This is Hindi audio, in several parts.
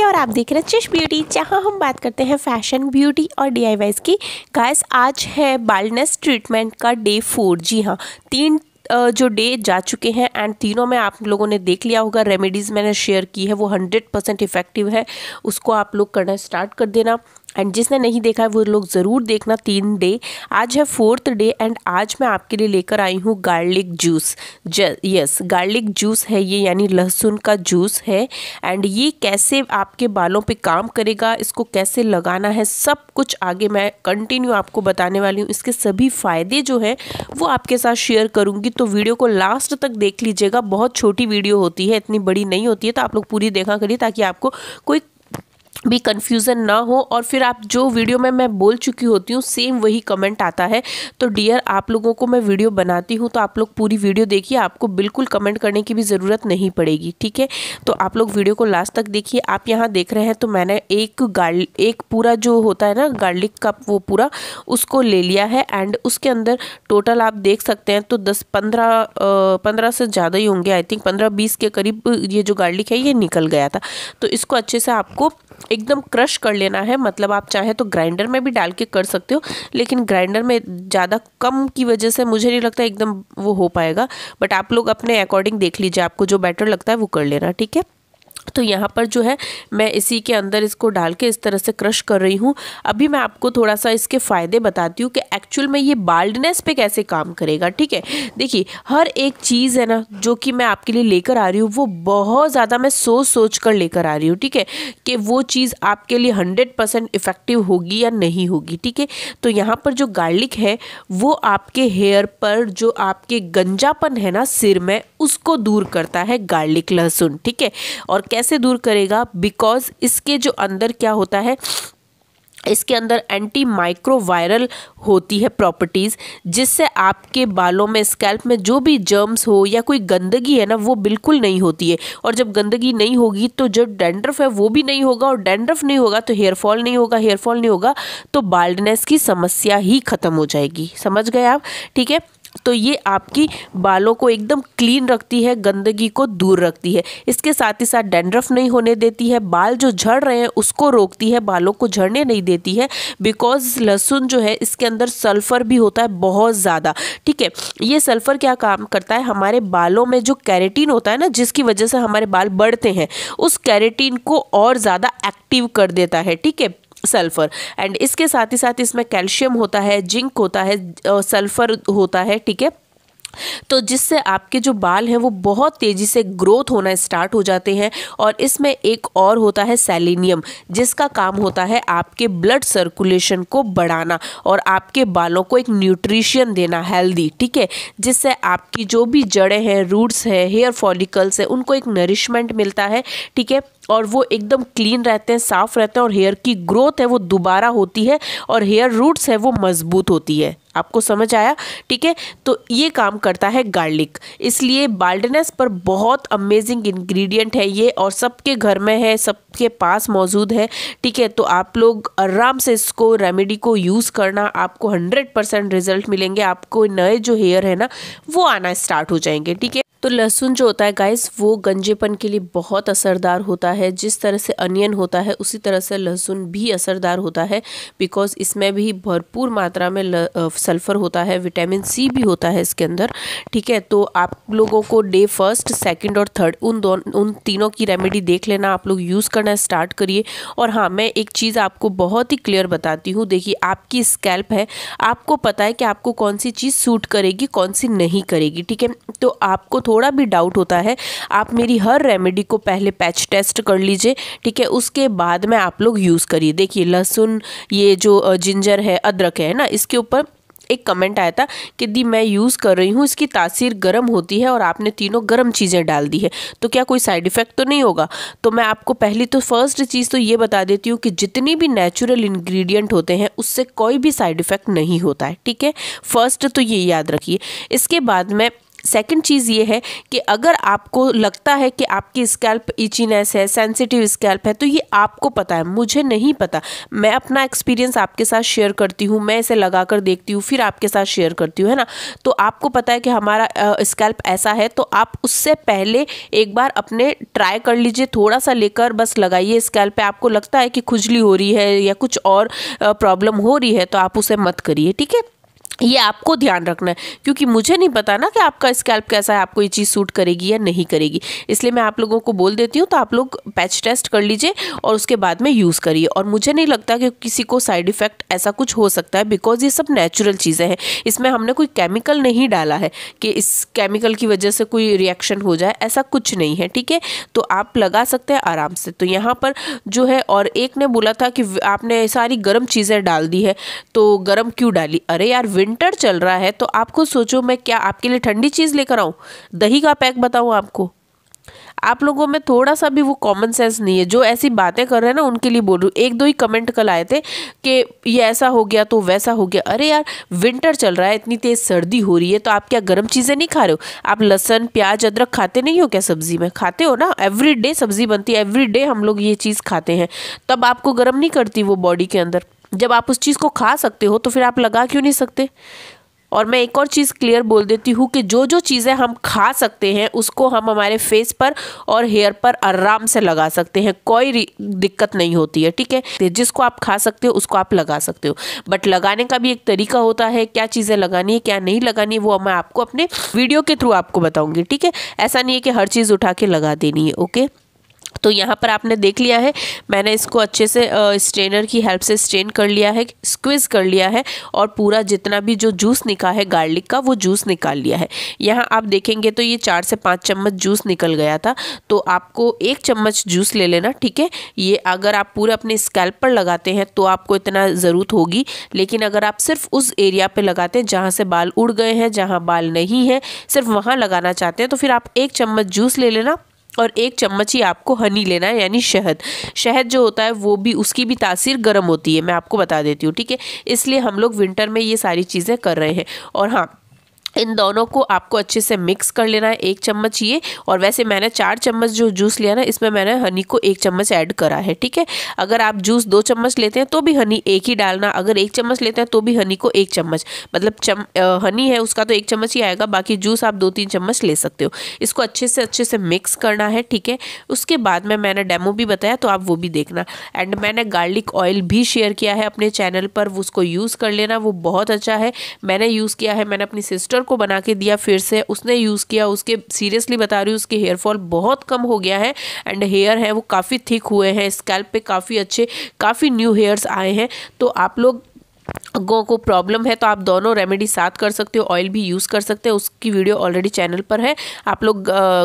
है और आप देख रहे हैं चिश ब्यूटी जहाँ हम बात करते हैं फैशन ब्यूटी और डी की गाइस आज है बाल्डनेस ट्रीटमेंट का डे फोर जी हाँ तीन जो डे जा चुके हैं एंड तीनों में आप लोगों ने देख लिया होगा रेमेडीज़ मैंने शेयर की है वो हंड्रेड परसेंट इफ़ेक्टिव है उसको आप लोग करना स्टार्ट कर देना एंड जिसने नहीं देखा है वो लोग ज़रूर देखना तीन डे आज है फोर्थ डे एंड आज मैं आपके लिए लेकर आई हूँ garlic juice yes garlic juice है ये यानी लहसुन का जूस है एंड ये कैसे आपके बालों पे काम करेगा इसको कैसे लगाना है सब कुछ आगे मैं कंटिन्यू आपको बताने वाली हूँ इसके सभी फ़ायदे जो हैं वो आपके साथ शेयर करूँगी तो वीडियो को लास्ट तक देख लीजिएगा बहुत छोटी वीडियो होती है इतनी बड़ी नहीं होती है तो आप लोग पूरी देखा करिए ताकि आपको कोई भी कन्फ्यूज़न ना हो और फिर आप जो वीडियो में मैं बोल चुकी होती हूँ सेम वही कमेंट आता है तो डियर आप लोगों को मैं वीडियो बनाती हूँ तो आप लोग पूरी वीडियो देखिए आपको बिल्कुल कमेंट करने की भी ज़रूरत नहीं पड़ेगी ठीक है तो आप लोग वीडियो को लास्ट तक देखिए आप यहाँ देख रहे हैं तो मैंने एक गार्ल एक पूरा जो होता है ना गार्लिक का वो पूरा उसको ले लिया है एंड उसके अंदर टोटल आप देख सकते हैं तो दस पंद्रह पंद्रह से ज़्यादा ही होंगे आई थिंक पंद्रह बीस के करीब ये जो गार्लिक है ये निकल गया था तो इसको अच्छे से आपको एकदम क्रश कर लेना है मतलब आप चाहें तो ग्राइंडर में भी डाल के कर सकते हो लेकिन ग्राइंडर में ज़्यादा कम की वजह से मुझे नहीं लगता एकदम वो हो पाएगा बट आप लोग अपने अकॉर्डिंग देख लीजिए आपको जो बेटर लगता है वो कर लेना ठीक है तो यहाँ पर जो है मैं इसी के अंदर इसको डाल के इस तरह से क्रश कर रही हूँ अभी मैं आपको थोड़ा सा इसके फ़ायदे बताती हूँ कि एक्चुअल में ये बाल्डनेस पे कैसे काम करेगा ठीक है देखिए हर एक चीज़ है ना जो कि मैं आपके लिए लेकर आ रही हूँ वो बहुत ज़्यादा मैं सोच सोच कर लेकर आ रही हूँ ठीक है कि वो चीज़ आपके लिए हंड्रेड परसेंट इफ़ेक्टिव होगी या नहीं होगी ठीक है तो यहाँ पर जो गार्लिक है वो आपके हेयर पर जो आपके गंजापन है ना सिर में उसको दूर करता है गार्लिक लहसुन ठीक है और कैसे दूर करेगा बिकॉज इसके जो अंदर क्या होता है इसके अंदर एंटी माइक्रोवायरल होती है प्रॉपर्टीज़ जिससे आपके बालों में स्कैल्प में जो भी जर्म्स हो या कोई गंदगी है ना वो बिल्कुल नहीं होती है और जब गंदगी नहीं होगी तो जो डेंड्रफ है वो भी नहीं होगा और डेंड्रफ नहीं होगा तो हेयर फॉल नहीं होगा हेयर फॉल नहीं होगा तो बाल्डनेस की समस्या ही ख़त्म हो जाएगी समझ गए आप ठीक है तो ये आपकी बालों को एकदम क्लीन रखती है गंदगी को दूर रखती है इसके साथ ही साथ डेंड्रफ नहीं होने देती है बाल जो झड़ रहे हैं उसको रोकती है बालों को झड़ने नहीं देती है बिकॉज लहसुन जो है इसके अंदर सल्फ़र भी होता है बहुत ज़्यादा ठीक है ये सल्फ़र क्या काम करता है हमारे बालों में जो कैरेटीन होता है ना जिसकी वजह से हमारे बाल बढ़ते हैं उस कैरेटीन को और ज़्यादा एक्टिव कर देता है ठीक है सल्फ़र एंड इसके साथ ही साथ इसमें कैल्शियम होता है जिंक होता है सल्फ़र होता है ठीक है तो जिससे आपके जो बाल हैं वो बहुत तेज़ी से ग्रोथ होना स्टार्ट हो जाते हैं और इसमें एक और होता है सेलिनियम जिसका काम होता है आपके ब्लड सर्कुलेशन को बढ़ाना और आपके बालों को एक न्यूट्रिशन देना हेल्दी ठीक है जिससे आपकी जो भी जड़ें हैं रूट्स हैं हेयर फॉलिकल्स हैं उनको एक नरिशमेंट मिलता है ठीक है और वो एकदम क्लीन रहते हैं साफ़ रहते हैं और हेयर की ग्रोथ है वो दोबारा होती है और हेयर रूट्स है वो मज़बूत होती है आपको समझ आया ठीक है तो ये काम करता है गार्लिक इसलिए बाल्डनेस पर बहुत अमेजिंग इंग्रेडिएंट है ये और सबके घर में है सबके पास मौजूद है ठीक है तो आप लोग आराम से इसको रेमेडी को यूज़ करना आपको हंड्रेड परसेंट रिजल्ट मिलेंगे आपको नए जो हेयर है ना वो आना स्टार्ट हो जाएंगे ठीक है तो लहसुन जो होता है गाइस वो गंजेपन के लिए बहुत असरदार होता है जिस तरह से अनियन होता है उसी तरह से लहसुन भी असरदार होता है बिकॉज इसमें भी भरपूर मात्रा में सल्फ़र होता है विटामिन सी भी होता है इसके अंदर ठीक है तो आप लोगों को डे फर्स्ट सेकेंड और थर्ड उन दोनों उन तीनों की रेमेडी देख लेना आप लोग यूज़ करना स्टार्ट करिए और हाँ मैं एक चीज़ आपको बहुत ही क्लियर बताती हूँ देखिए आपकी स्कैल्प है आपको पता है कि आपको कौन सी चीज़ सूट करेगी कौन सी नहीं करेगी ठीक है तो आपको थोड़ा भी डाउट होता है आप मेरी हर रेमेडी को पहले पैच टेस्ट कर लीजिए ठीक है उसके बाद में आप लोग यूज़ करिए देखिए लहसुन ये जो जिंजर है अदरक है ना इसके ऊपर एक कमेंट आया था कि दी मैं यूज़ कर रही हूँ इसकी तासीर गर्म होती है और आपने तीनों गर्म चीज़ें डाल दी है तो क्या कोई साइड इफ़ेक्ट तो नहीं होगा तो मैं आपको पहली तो फर्स्ट चीज़ तो ये बता देती हूँ कि जितनी भी नेचुरल इंग्रेडिएंट होते हैं उससे कोई भी साइड इफ़ेक्ट नहीं होता है ठीक है फर्स्ट तो ये याद रखिए इसके बाद में सेकेंड चीज़ ये है कि अगर आपको लगता है कि आपकी स्कैल्प इचीनेस है सेंसिटिव स्कैल्प है तो ये आपको पता है मुझे नहीं पता मैं अपना एक्सपीरियंस आपके साथ शेयर करती हूँ मैं इसे लगा कर देखती हूँ फिर आपके साथ शेयर करती हूँ है ना तो आपको पता है कि हमारा स्कैल्प ऐसा है तो आप उससे पहले एक बार अपने ट्राई कर लीजिए थोड़ा सा लेकर बस लगाइए स्कैल्प पर आपको लगता है कि खुजली हो रही है या कुछ और प्रॉब्लम हो रही है तो आप उसे मत करिए ठीक है ये आपको ध्यान रखना है क्योंकि मुझे नहीं पता ना कि आपका स्कैल्प कैसा है आपको ये चीज़ सूट करेगी या नहीं करेगी इसलिए मैं आप लोगों को बोल देती हूँ तो आप लोग पैच टेस्ट कर लीजिए और उसके बाद में यूज़ करिए और मुझे नहीं लगता कि किसी को साइड इफ़ेक्ट ऐसा कुछ हो सकता है बिकॉज ये सब नेचुरल चीज़ें हैं इसमें हमने कोई केमिकल नहीं डाला है कि इस केमिकल की वजह से कोई रिएक्शन हो जाए ऐसा कुछ नहीं है ठीक है तो आप लगा सकते हैं आराम से तो यहाँ पर जो है और एक ने बोला था कि आपने सारी गर्म चीज़ें डाल दी है तो गर्म क्यों डाली अरे यार विंड विंटर चल रहा है तो आपको सोचो मैं क्या आपके लिए ठंडी चीज़ लेकर आऊँ दही का पैक बताऊँ आपको आप लोगों में थोड़ा सा भी वो कॉमन सेंस नहीं है जो ऐसी बातें कर रहे हैं ना उनके लिए बोल रही एक दो ही कमेंट कल आए थे कि ये ऐसा हो गया तो वैसा हो गया अरे यार विंटर चल रहा है इतनी तेज़ सर्दी हो रही है तो आप क्या गर्म चीज़ें नहीं खा रहे हो आप लहसन प्याज अदरक खाते नहीं हो क्या सब्ज़ी में खाते हो ना एवरी सब्ज़ी बनती है एवरी हम लोग ये चीज़ खाते हैं तब आपको गर्म नहीं करती वो बॉडी के अंदर जब आप उस चीज़ को खा सकते हो तो फिर आप लगा क्यों नहीं सकते और मैं एक और चीज़ क्लियर बोल देती हूँ कि जो जो चीज़ें हम खा सकते हैं उसको हम हमारे फेस पर और हेयर पर आराम से लगा सकते हैं कोई दिक्कत नहीं होती है ठीक है तो जिसको आप खा सकते हो उसको आप लगा सकते हो बट लगाने का भी एक तरीका होता है क्या चीज़ें लगानी है क्या नहीं लगानी है वो मैं आपको अपने वीडियो के थ्रू आपको बताऊँगी ठीक है ऐसा नहीं है कि हर चीज़ उठा के लगा देनी है ओके तो यहाँ पर आपने देख लिया है मैंने इसको अच्छे से स्ट्रेनर की हेल्प से स्ट्रेन कर लिया है स्क्विज कर लिया है और पूरा जितना भी जो जूस निका है गार्लिक का वो जूस निकाल लिया है यहाँ आप देखेंगे तो ये चार से पाँच चम्मच जूस निकल गया था तो आपको एक चम्मच जूस ले लेना ठीक है ये अगर आप पूरे अपने स्कैल्प पर लगाते हैं तो आपको इतना ज़रूरत होगी लेकिन अगर आप सिर्फ उस एरिया पर लगाते हैं जहाँ से बाल उड़ गए हैं जहाँ बाल नहीं है सिर्फ वहाँ लगाना चाहते हैं तो फिर आप एक चम्मच जूस ले लेना और एक चम्मच ही आपको हनी लेना है यानी शहद शहद जो होता है वो भी उसकी भी तासीर गर्म होती है मैं आपको बता देती हूँ ठीक है इसलिए हम लोग विंटर में ये सारी चीज़ें कर रहे हैं और हाँ इन दोनों को आपको अच्छे से मिक्स कर लेना है एक चम्मच ये और वैसे मैंने चार चम्मच जो जूस लिया ना इसमें मैंने हनी को एक चम्मच ऐड करा है ठीक है अगर आप जूस दो चम्मच लेते हैं तो भी हनी एक ही डालना अगर एक चम्मच लेते हैं तो भी हनी को एक चम्मच मतलब चम हनी है उसका तो एक चम्मच ही आएगा बाकी जूस आप दो तीन चम्मच ले सकते हो इसको अच्छे से अच्छे से मिक्स करना है ठीक है उसके बाद में मैंने डेमो भी बताया तो आप वो भी देखना एंड मैंने गार्लिक ऑयल भी शेयर किया है अपने चैनल पर उसको यूज़ कर लेना वो बहुत अच्छा है मैंने यूज़ किया है मैंने अपनी सिस्टर सिस्टर को बना के दिया फिर से उसने यूज़ किया उसके सीरियसली बता रही हूँ उसके हेयर फॉल बहुत कम हो गया है एंड हेयर है वो काफ़ी थिक हुए हैं स्कैल्प पे काफ़ी अच्छे काफ़ी न्यू हेयर्स आए हैं तो आप लोग गो को प्रॉब्लम है तो आप दोनों रेमेडी साथ कर सकते हो ऑयल भी यूज़ कर सकते हो उसकी वीडियो ऑलरेडी चैनल पर है आप लोग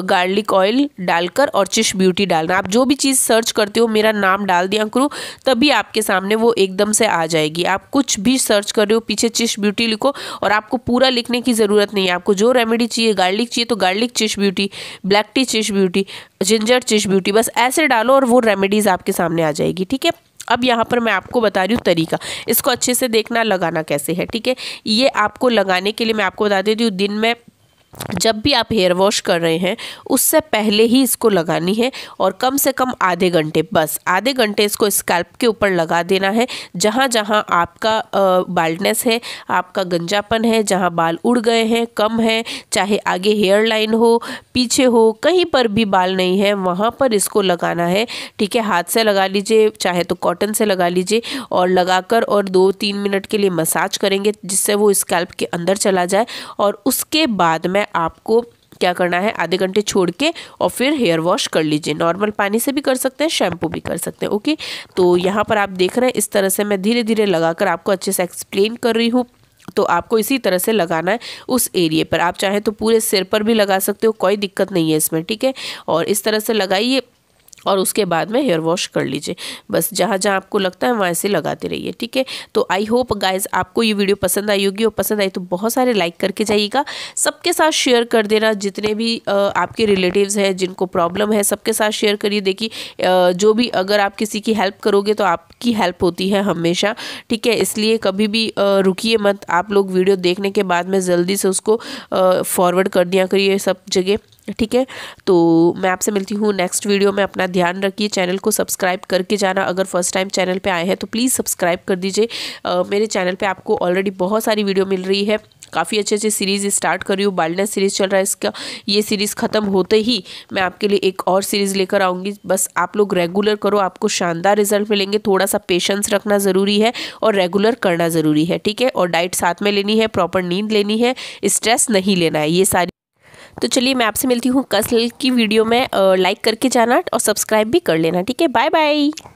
गार्लिक ऑयल डालकर और चिश ब्यूटी डालना आप जो भी चीज़ सर्च करते हो मेरा नाम डाल दिया करो तभी आपके सामने वो एकदम से आ जाएगी आप कुछ भी सर्च कर रहे हो पीछे चिश ब्यूटी लिखो और आपको पूरा लिखने की ज़रूरत नहीं है आपको जो रेमेडी चाहिए गार्लिक चाहिए तो गार्लिक चिश ब्यूटी ब्लैक टी चिश ब्यूटी जिंजर चिश ब्यूटी बस ऐसे डालो और वो रेमेडीज़ आपके सामने आ जाएगी ठीक है अब यहाँ पर मैं आपको बता रही हूँ तरीका इसको अच्छे से देखना लगाना कैसे है ठीक है ये आपको लगाने के लिए मैं आपको बता देती हूँ दिन में जब भी आप हेयर वॉश कर रहे हैं उससे पहले ही इसको लगानी है और कम से कम आधे घंटे बस आधे घंटे इसको स्कैल्प के ऊपर लगा देना है जहाँ जहाँ आपका बाल्डनेस है आपका गंजापन है जहाँ बाल उड़ गए हैं कम है चाहे आगे हेयर लाइन हो पीछे हो कहीं पर भी बाल नहीं है वहाँ पर इसको लगाना है ठीक है हाथ से लगा लीजिए चाहे तो कॉटन से लगा लीजिए और कर और दो तीन मिनट के लिए मसाज करेंगे जिससे वो स्कैल्प के अंदर चला जाए और उसके बाद में है आपको क्या करना है आधे घंटे छोड़ के और फिर हेयर वॉश कर लीजिए नॉर्मल पानी से भी कर सकते हैं शैम्पू भी कर सकते हैं ओके तो यहाँ पर आप देख रहे हैं इस तरह से मैं धीरे धीरे लगाकर आपको अच्छे से एक्सप्लेन कर रही हूँ तो आपको इसी तरह से लगाना है उस एरिए पर आप चाहें तो पूरे सिर पर भी लगा सकते हो कोई दिक्कत नहीं है इसमें ठीक है और इस तरह से लगाइए और उसके बाद में हेयर वॉश कर लीजिए बस जहाँ जहाँ आपको लगता है वहाँ से लगाते रहिए ठीक है तो आई होप गाइज आपको ये वीडियो पसंद आई होगी और पसंद आई तो बहुत सारे लाइक करके जाइएगा सबके साथ शेयर कर देना जितने भी आपके रिलेटिव्स हैं जिनको प्रॉब्लम है सबके साथ शेयर करिए देखिए जो भी अगर आप किसी की हेल्प करोगे तो आपकी हेल्प होती है हमेशा ठीक है इसलिए कभी भी रुकिए मत आप लोग वीडियो देखने के बाद में जल्दी से उसको फॉरवर्ड कर दिया करिए सब जगह ठीक है तो मैं आपसे मिलती हूँ नेक्स्ट वीडियो में अपना ध्यान रखिए चैनल को सब्सक्राइब करके जाना अगर फर्स्ट टाइम चैनल पे आए हैं तो प्लीज़ सब्सक्राइब कर दीजिए मेरे चैनल पे आपको ऑलरेडी बहुत सारी वीडियो मिल रही है काफ़ी अच्छे अच्छे सीरीज़ स्टार्ट कर रही हूँ बाल्डनेस सीरीज़ चल रहा है इसका ये सीरीज़ ख़त्म होते ही मैं आपके लिए एक और सीरीज़ लेकर आऊँगी बस आप लोग रेगुलर करो आपको शानदार रिजल्ट मिलेंगे थोड़ा सा पेशेंस रखना ज़रूरी है और रेगुलर करना ज़रूरी है ठीक है और डाइट साथ में लेनी है प्रॉपर नींद लेनी है स्ट्रेस नहीं लेना है ये सारी तो चलिए मैं आपसे मिलती हूँ कसल की वीडियो में लाइक करके जाना और सब्सक्राइब भी कर लेना ठीक है बाय बाय